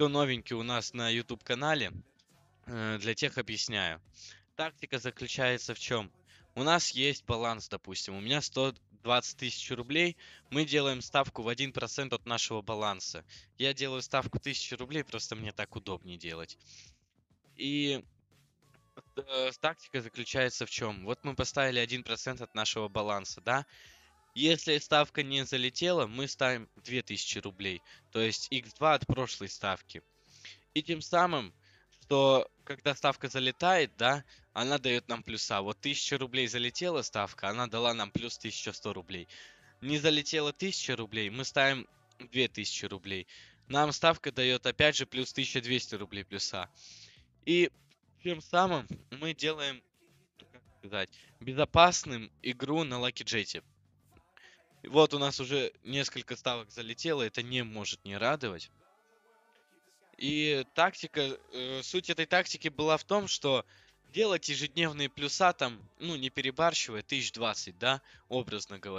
Кто новенький у нас на YouTube-канале, э, для тех объясняю. Тактика заключается в чем? У нас есть баланс, допустим, у меня 120 тысяч рублей, мы делаем ставку в 1% от нашего баланса. Я делаю ставку 1000 рублей, просто мне так удобнее делать. И э, тактика заключается в чем? Вот мы поставили 1% от нашего баланса, да? Если ставка не залетела, мы ставим 2000 рублей, то есть x2 от прошлой ставки. И тем самым, что когда ставка залетает, да, она дает нам плюса. Вот 1000 рублей залетела ставка, она дала нам плюс 1100 рублей. Не залетела 1000 рублей, мы ставим 2000 рублей. Нам ставка дает опять же плюс 1200 рублей плюса. И тем самым мы делаем, как сказать, безопасным игру на Lucky Jet. Вот у нас уже несколько ставок залетело, это не может не радовать. И тактика, э, суть этой тактики была в том, что делать ежедневные плюса там, ну, не перебарщивая, 1020, да, образно говоря.